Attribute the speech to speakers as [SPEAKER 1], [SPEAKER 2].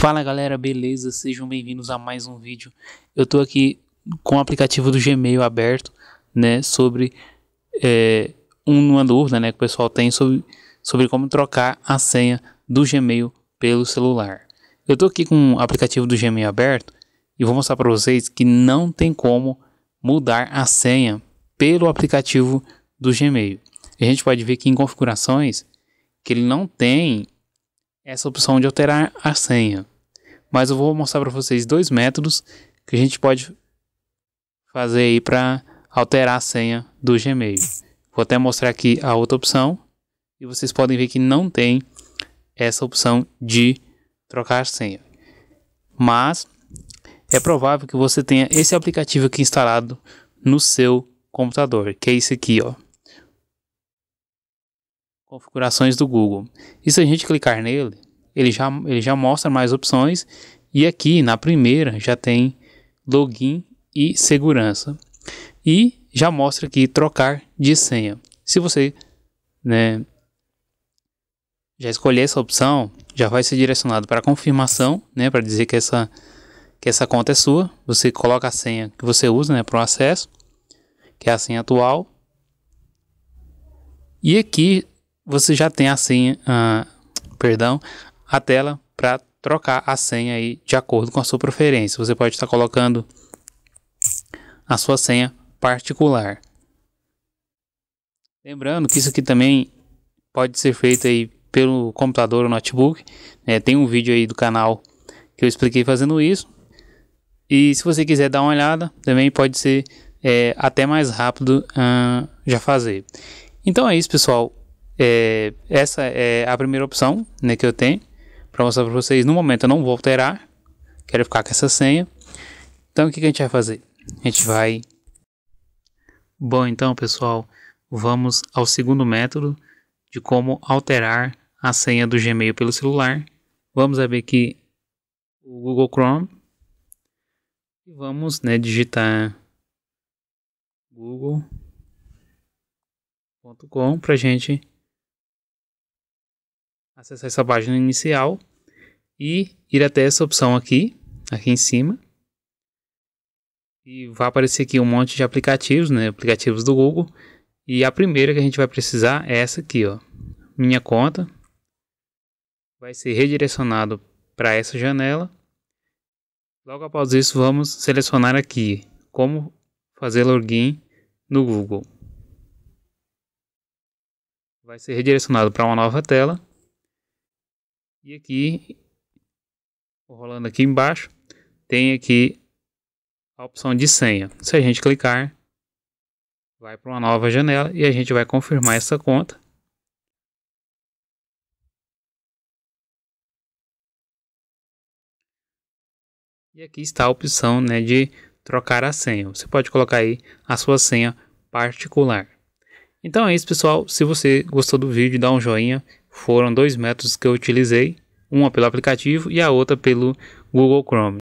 [SPEAKER 1] Fala galera, beleza? Sejam bem-vindos a mais um vídeo. Eu tô aqui com o aplicativo do Gmail aberto, né, sobre é, uma dúvida, né, que o pessoal tem sobre, sobre como trocar a senha do Gmail pelo celular. Eu tô aqui com o aplicativo do Gmail aberto e vou mostrar para vocês que não tem como mudar a senha pelo aplicativo do Gmail. A gente pode ver que em configurações que ele não tem essa opção de alterar a senha mas eu vou mostrar para vocês dois métodos que a gente pode fazer aí para alterar a senha do Gmail. Vou até mostrar aqui a outra opção e vocês podem ver que não tem essa opção de trocar senha. Mas é provável que você tenha esse aplicativo aqui instalado no seu computador, que é esse aqui, ó. Configurações do Google. E se a gente clicar nele, ele já, ele já mostra mais opções. E aqui na primeira já tem login e segurança. E já mostra aqui trocar de senha. Se você né, já escolher essa opção, já vai ser direcionado para confirmação, né, para dizer que essa, que essa conta é sua. Você coloca a senha que você usa né, para o acesso, que é a senha atual. E aqui você já tem a senha, ah, perdão, a tela para trocar a senha aí de acordo com a sua preferência. Você pode estar colocando a sua senha particular. Lembrando que isso aqui também pode ser feito aí pelo computador ou notebook. É, tem um vídeo aí do canal que eu expliquei fazendo isso. E se você quiser dar uma olhada, também pode ser é, até mais rápido hum, já fazer. Então é isso, pessoal. É, essa é a primeira opção né, que eu tenho para mostrar para vocês. No momento eu não vou alterar, quero ficar com essa senha. Então o que, que a gente vai fazer? A gente vai... Bom, então pessoal, vamos ao segundo método de como alterar a senha do Gmail pelo celular. Vamos abrir aqui o Google Chrome e vamos né, digitar google.com para gente acessar essa página inicial e ir até essa opção aqui, aqui em cima. E vai aparecer aqui um monte de aplicativos, né? Aplicativos do Google. E a primeira que a gente vai precisar é essa aqui, ó. Minha conta. Vai ser redirecionado para essa janela. Logo após isso, vamos selecionar aqui como fazer login no Google. Vai ser redirecionado para uma nova tela. E aqui rolando aqui embaixo, tem aqui a opção de senha. Se a gente clicar, vai para uma nova janela e a gente vai confirmar essa conta. E aqui está a opção né, de trocar a senha. Você pode colocar aí a sua senha particular. Então é isso, pessoal. Se você gostou do vídeo, dá um joinha. Foram dois métodos que eu utilizei uma pelo aplicativo e a outra pelo Google Chrome.